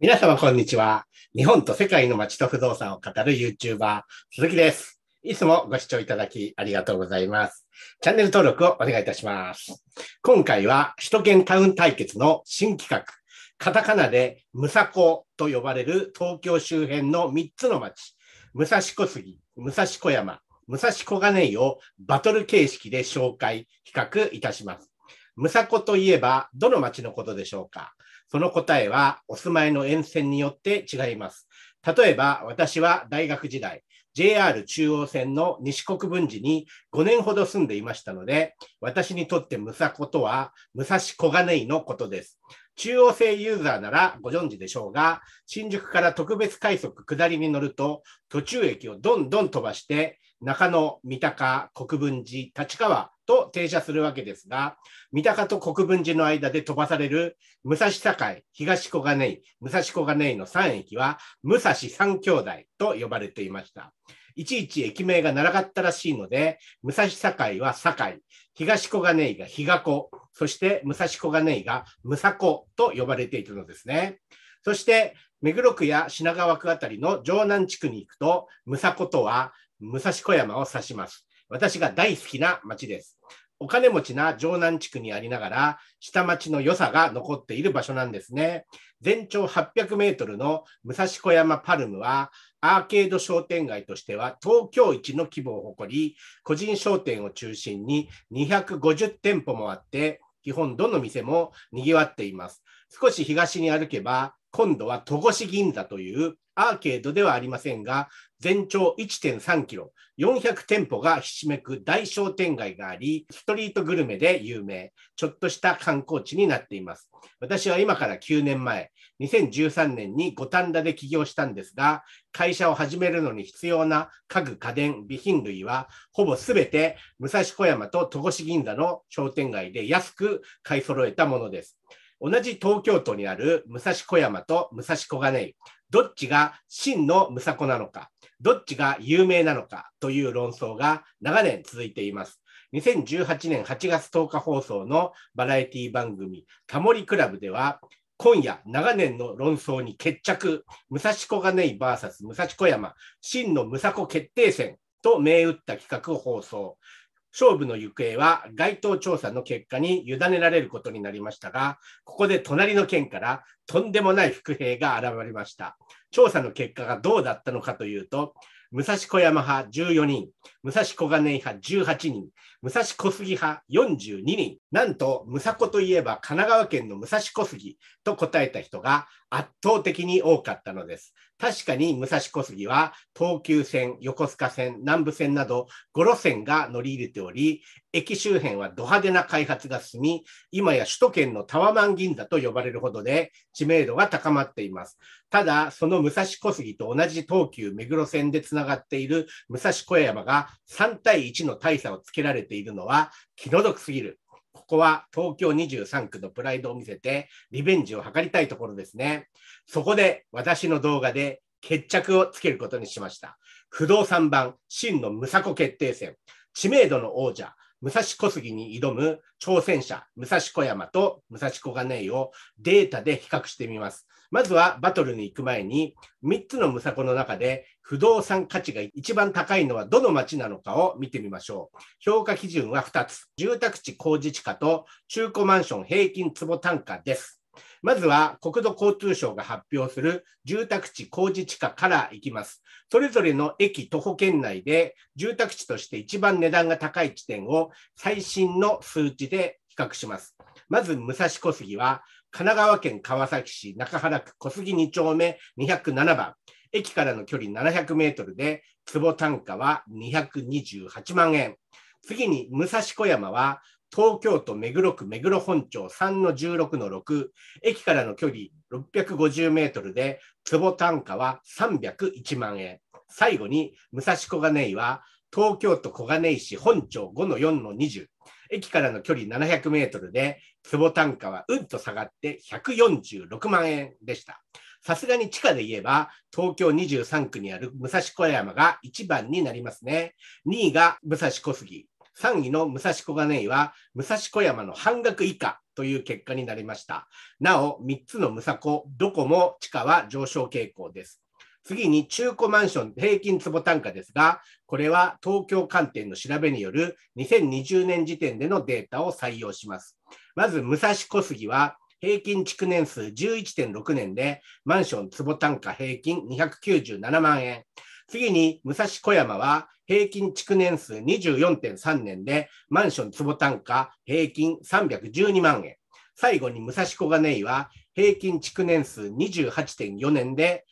皆様、こんにちは。日本と世界の街と不動産を語る YouTuber、鈴木です。いつもご視聴いただきありがとうございます。チャンネル登録をお願いいたします。今回は、首都圏タウン対決の新企画、カタカナでムサコと呼ばれる東京周辺の3つの町、武蔵小杉、武蔵小山、武蔵小金井をバトル形式で紹介、比較いたします。ムサコといえば、どの町のことでしょうかその答えはお住まいの沿線によって違います。例えば、私は大学時代、JR 中央線の西国分寺に5年ほど住んでいましたので、私にとってムサコとは武蔵小金井のことです。中央線ユーザーならご存知でしょうが、新宿から特別快速下りに乗ると、途中駅をどんどん飛ばして、中野、三鷹、国分寺、立川と停車するわけですが、三鷹と国分寺の間で飛ばされる武蔵境、東小金井、武蔵小金井の3駅は、武蔵三兄弟と呼ばれていました。いちいち駅名が長かったらしいので、武蔵境は堺、東小金井が比嘉湖、そして武蔵小金井が武蔵湖と呼ばれているのですね。そして、目黒区や品川区あたりの城南地区に行くと、武蔵湖とは武蔵小山を指します。私が大好きな町です。お金持ちな城南地区にありながら、下町の良さが残っている場所なんですね。全長800メートルの武蔵小山パルムは、アーケード商店街としては東京一の規模を誇り、個人商店を中心に250店舗もあって、基本どの店も賑わっています。少し東に歩けば、今度は戸越銀座というアーケードではありませんが、全長1.3キロ、400店舗がひしめく大商店街があり、ストリートグルメで有名、ちょっとした観光地になっています。私は今から9年前、2013年に五反田で起業したんですが、会社を始めるのに必要な家具、家電、備品類は、ほぼすべて武蔵小山と戸越銀座の商店街で安く買い揃えたものです。同じ東京都にある武蔵小山と武蔵小金井、どっちが真の武蔵子なのか、どっちが有名なのかという論争が長年続いています。2018年8月10日放送のバラエティ番組「タモリ倶楽部」では今夜長年の論争に決着武蔵小金井 VS 武蔵小山真の武蔵小決定戦と銘打った企画を放送勝負の行方は該当調査の結果に委ねられることになりましたが、ここで隣の県からとんでもない伏兵が現れました。調査の結果がどうだったのかというと、武蔵小山派14人、武蔵小金井派18人、武蔵小杉派42人、なんと、武蔵といえば神奈川県の武蔵小杉と答えた人が圧倒的に多かったのです。確かに武蔵小杉は東急線、横須賀線、南部線など5路線が乗り入れており、駅周辺はド派手な開発が進み、今や首都圏のタワマン銀座と呼ばれるほどで知名度が高まっています。ただ、その武蔵小杉と同じ東急目黒線でつながっている武蔵小山が3対1の大差をつけられているのは気の毒すぎるここは東京23区のプライドを見せてリベンジを図りたいところですね。そこで私の動画で決着をつけることにしました。不動産版真のムサコ決定戦、知名度の王者、武蔵小杉に挑む挑戦者、武蔵小山と武蔵小金井をデータで比較してみます。まずはバトルに行く前に、3つの武蔵の中で不動産価値が一番高いのはどの町なのかを見てみましょう。評価基準は2つ。住宅地工事地価と中古マンション平均坪単価です。まずは国土交通省が発表する住宅地工事地価から行きます。それぞれの駅徒歩圏内で住宅地として一番値段が高い地点を最新の数値で比較します。まず武蔵小杉は神奈川県川崎市中原区小杉2丁目207番。駅からの距離700メートルで、坪単価は228万円。次に武蔵小山は東京都目黒区目黒本町3の16の6、駅からの距離650メートルで、坪単価は301万円。最後に、武蔵小金井は、東京都小金井市本町5の4の20、駅からの距離700メートルで、坪単価はうんと下がって146万円でした。さすがに地下で言えば、東京23区にある武蔵小山が1番になりますね。2位が武蔵小杉、3位の武蔵小金井は武蔵小山の半額以下という結果になりました。なお、3つの武蔵小、どこも地価は上昇傾向です。次に中古マンション平均坪単価ですが、これは東京観点の調べによる2020年時点でのデータを採用します。まず、武蔵小杉は平均築年数11.6年で、マンション坪単価平均297万円。次に、武蔵小山は平均築年数24.3年で、マンション坪単価平均312万円。最後に武蔵小金井は、平均築年数28.4年で、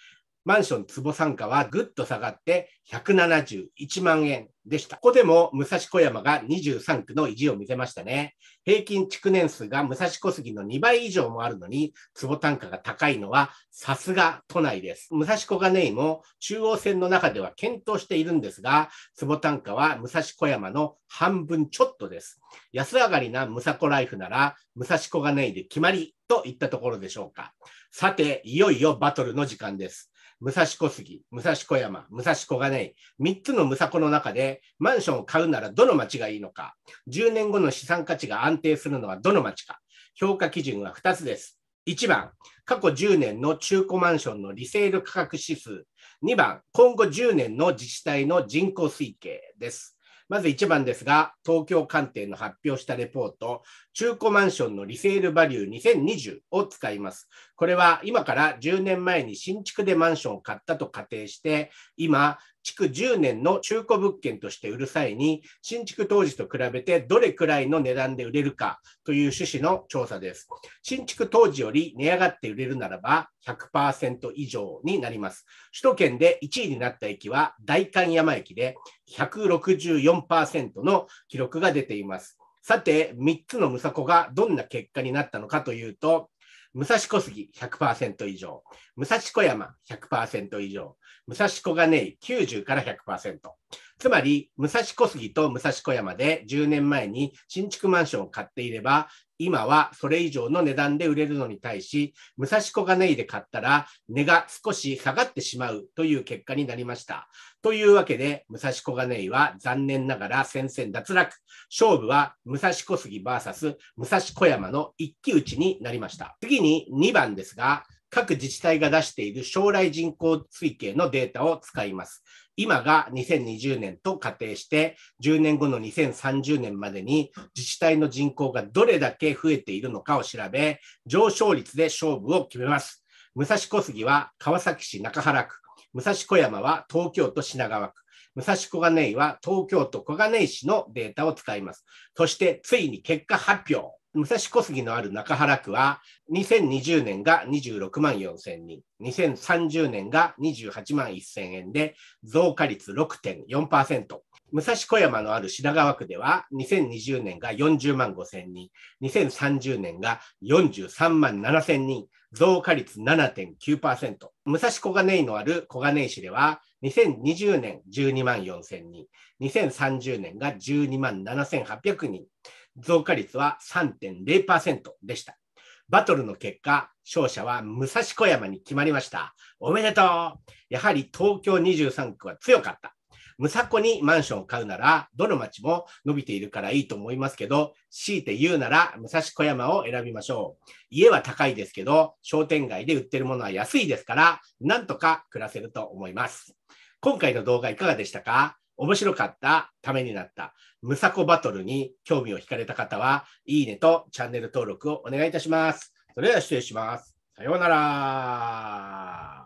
マンション坪参加はぐっと下がって171万円でした。ここでも武蔵小山が23区の意地を見せましたね。平均築年数が武蔵小杉の2倍以上もあるのに、坪単価が高いのはさすが都内です。武蔵小金井も中央線の中では検討しているんですが、坪単価は武蔵小山の半分ちょっとです。安上がりな武蔵小ライフなら、武蔵小金井で決まりといったところでしょうか。さて、いよいよバトルの時間です。武蔵小杉、武蔵小山、武蔵小金井、3つの武蔵小の中でマンションを買うならどの町がいいのか、10年後の資産価値が安定するのはどの町か、評価基準は2つです。1番、過去10年の中古マンションのリセール価格指数。2番、今後10年の自治体の人口推計です。まず1番ですが、東京官邸の発表したレポート、中古マンションのリセールバリュー2020を使います。これは今から10年前に新築でマンションを買ったと仮定して、今、築10年の中古物件として売る際に、新築当時と比べてどれくらいの値段で売れるかという趣旨の調査です。新築当時より値上がって売れるならば100%以上になります。首都圏で1位になった駅は大観山駅で164%の記録が出ています。さて、3つのムサコがどんな結果になったのかというと、武蔵小杉100%以上、武蔵小山100%以上、武蔵小金井90から100%、つまり、武蔵小杉と武蔵小山で10年前に新築マンションを買っていれば、今はそれ以上の値段で売れるのに対し、武蔵小金井で買ったら値が少し下がってしまうという結果になりました。というわけで、武蔵小金井は残念ながら戦線脱落。勝負は武蔵小杉 VS 武蔵小山の一騎打ちになりました。次に2番ですが、各自治体が出している将来人口推計のデータを使います。今が2020年と仮定して、10年後の2030年までに自治体の人口がどれだけ増えているのかを調べ、上昇率で勝負を決めます。武蔵小杉は川崎市中原区、武蔵小山は東京都品川区、武蔵小金井は東京都小金井市のデータを使います。そしてついに結果発表。武蔵小杉のある中原区は、2020年が26万4000人、2030年が28万1000円で、増加率6.4%。武蔵小山のある品川区では、2020年が40万5000人、2030年が43万7000人、増加率7.9%。武蔵小金井のある小金井市では、2020年12万4000人、2030年が12万7800人、増加率は3.0%でした。バトルの結果、勝者は武蔵小山に決まりました。おめでとうやはり東京23区は強かった。武蔵小にマンションを買うなら、どの町も伸びているからいいと思いますけど、強いて言うなら武蔵小山を選びましょう。家は高いですけど、商店街で売ってるものは安いですから、なんとか暮らせると思います。今回の動画いかがでしたか面白かった、ためになった、むさこバトルに興味を惹かれた方は、いいねとチャンネル登録をお願いいたします。それでは失礼します。さようなら。